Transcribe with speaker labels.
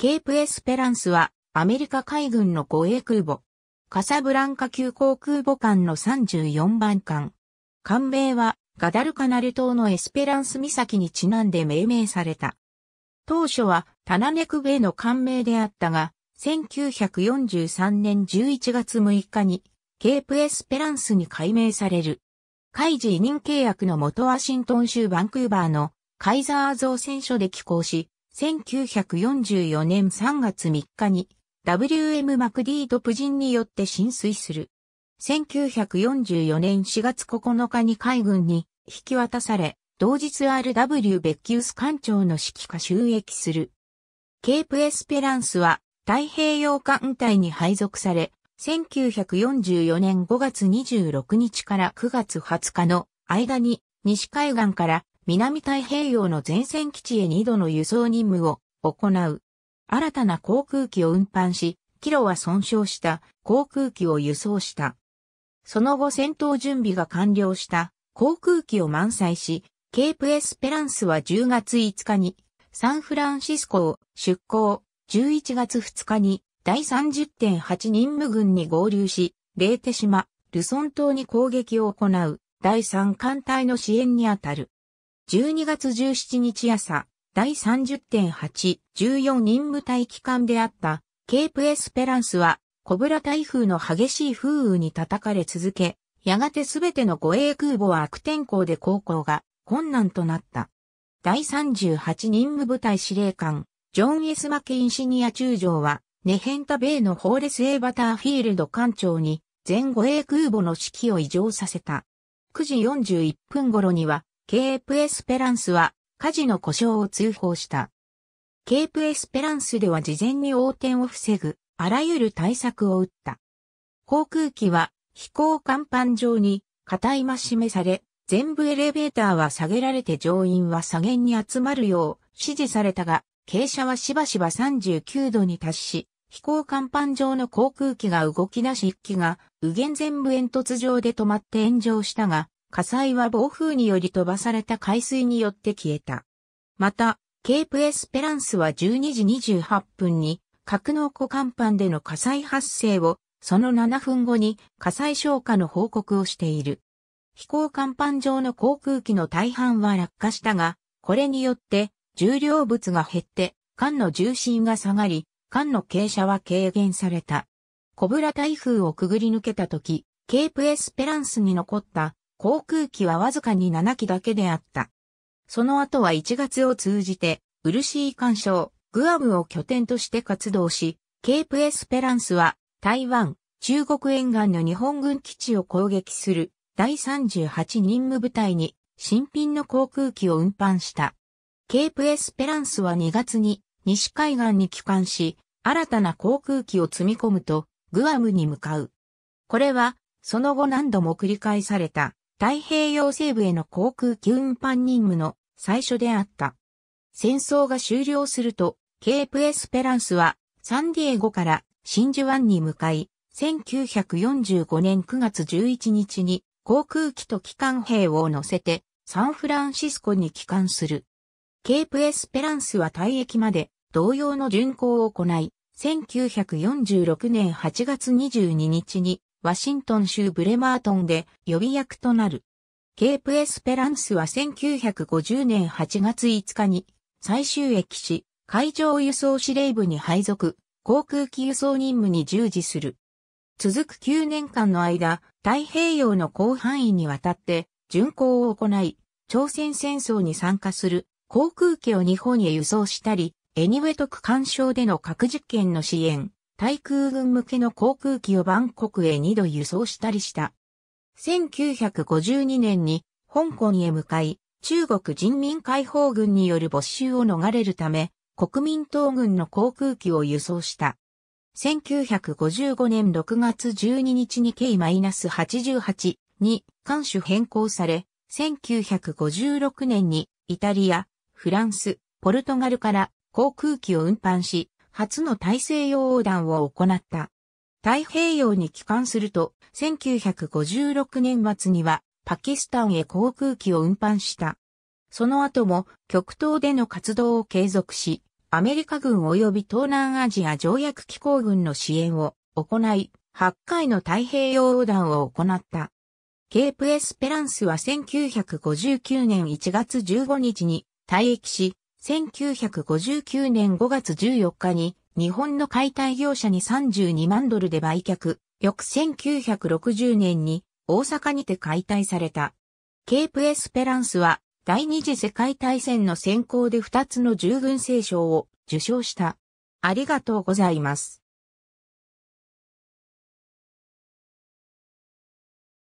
Speaker 1: ケープエスペランスはアメリカ海軍の護衛空母。カサブランカ急航空母艦の34番艦。艦名はガダルカナル島のエスペランス岬にちなんで命名された。当初はタナネクベの艦名であったが、1943年11月6日にケープエスペランスに改名される。海事委任契約の元ワシントン州バンクーバーのカイザー造船所で寄港し、1944年3月3日に WM マクディート夫人によって浸水する。1944年4月9日に海軍に引き渡され、同日 RW ベッキウス艦長の指揮下収益する。ケープエスペランスは太平洋艦隊に配属され、1944年5月26日から9月20日の間に西海岸から南太平洋の前線基地へ2度の輸送任務を行う。新たな航空機を運搬し、キロは損傷した航空機を輸送した。その後戦闘準備が完了した航空機を満載し、ケープエスペランスは10月5日にサンフランシスコを出港、11月2日に第30.8任務軍に合流し、レーテ島、ルソン島に攻撃を行う第3艦隊の支援にあたる。12月17日朝、第30.8、14任務隊機関であった、ケープエスペランスは、コブラ台風の激しい風雨に叩かれ続け、やがてすべての護衛空母は悪天候で航行が困難となった。第38任務部隊司令官、ジョン・エスマケインシニア中将は、ネヘンタベイのホーレス・エーバターフィールド艦長に、全護衛空母の指揮を異常させた。9時41分頃には、ケープエスペランスは火事の故障を通報した。ケープエスペランスでは事前に横転を防ぐ、あらゆる対策を打った。航空機は飛行甲板上に硬いましめされ、全部エレベーターは下げられて乗員は左舷に集まるよう指示されたが、傾斜はしばしば39度に達し、飛行甲板上の航空機が動き出し一機が、右舷全部煙突上で止まって炎上したが、火災は暴風により飛ばされた海水によって消えた。また、ケープエスペランスは12時28分に格納庫甲板での火災発生を、その7分後に火災消火の報告をしている。飛行甲板上の航空機の大半は落下したが、これによって重量物が減って艦の重心が下がり、艦の傾斜は軽減された。小倉台風をくぐり抜けた時、ケープエスペランスに残った航空機はわずかに7機だけであった。その後は1月を通じて、ー干渉、グアムを拠点として活動し、ケープエスペランスは台湾、中国沿岸の日本軍基地を攻撃する第38任務部隊に新品の航空機を運搬した。ケープエスペランスは2月に西海岸に帰還し、新たな航空機を積み込むと、グアムに向かう。これは、その後何度も繰り返された。太平洋西部への航空機運搬任務の最初であった。戦争が終了すると、ケープエスペランスはサンディエゴから真珠湾に向かい、1945年9月11日に航空機と機関兵を乗せてサンフランシスコに帰還する。ケープエスペランスは退役まで同様の巡航を行い、1946年8月22日にワシントン州ブレマートンで予備役となる。ケープエスペランスは1950年8月5日に最終駅し、海上輸送司令部に配属、航空機輸送任務に従事する。続く9年間の間、太平洋の広範囲にわたって巡航を行い、朝鮮戦争に参加する航空機を日本へ輸送したり、エニウェト区干渉での核実験の支援、対空軍向けの航空機をバンコクへ2度輸送したりした。1952年に香港へ向かい、中国人民解放軍による没収を逃れるため、国民党軍の航空機を輸送した。1955年6月12日に K-88 に艦首変更され、1956年にイタリア、フランス、ポルトガルから航空機を運搬し、初の大西洋横断を行った。太平洋に帰還すると、1956年末にはパキスタンへ航空機を運搬した。その後も極東での活動を継続し、アメリカ軍及び東南アジア条約機構軍の支援を行い、8回の太平洋横断を行った。ケープエスペランスは1959年1月15日に退役し、1959年5月14日に日本の解体業者に32万ドルで売却、翌1960年に大阪にて解体された。ケープエスペランスは第二次世界大戦の先行で2つの従軍聖賞を受賞した。ありがとうございます。